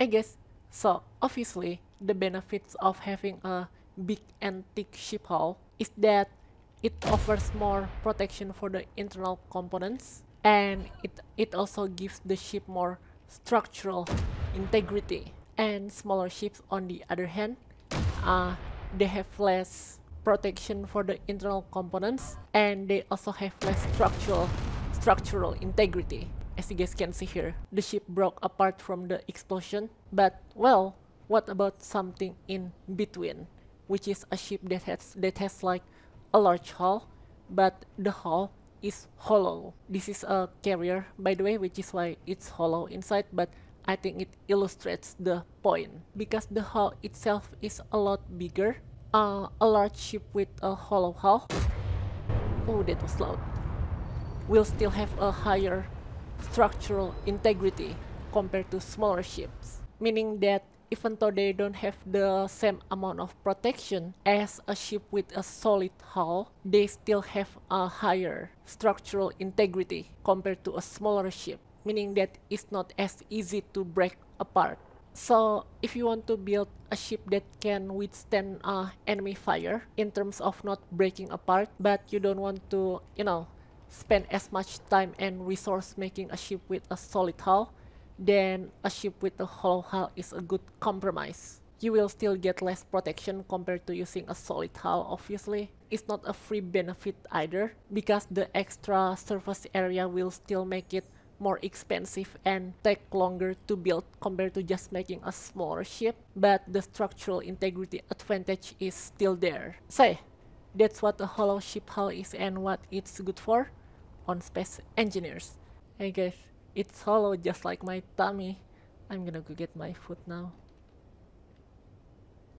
I guess. So obviously the benefits of having a big antique ship hull is that it offers more protection for the internal components and it, it also gives the ship more structural integrity and smaller ships on the other hand uh, they have less protection for the internal components and they also have less structural structural integrity as you guys can see here. The ship broke apart from the explosion, but well, what about something in between, which is a ship that has, that has like a large hull, but the hull is hollow. This is a carrier, by the way, which is why it's hollow inside, but I think it illustrates the point. Because the hull itself is a lot bigger, uh, a large ship with a hollow hull. Oh, that was loud. Will still have a higher structural integrity compared to smaller ships, meaning that even though they don't have the same amount of protection as a ship with a solid hull, they still have a higher structural integrity compared to a smaller ship, meaning that it's not as easy to break apart. So, if you want to build a ship that can withstand uh, enemy fire in terms of not breaking apart, but you don't want to, you know, spend as much time and resource making a ship with a solid hull, then a ship with a hollow hull is a good compromise. You will still get less protection compared to using a solid hull, obviously. It's not a free benefit either, because the extra surface area will still make it more expensive and take longer to build compared to just making a smaller ship, but the structural integrity advantage is still there. So, that's what a hollow ship hull is and what it's good for on space engineers. Hey guys, it's hollow just like my tummy. I'm gonna go get my food now.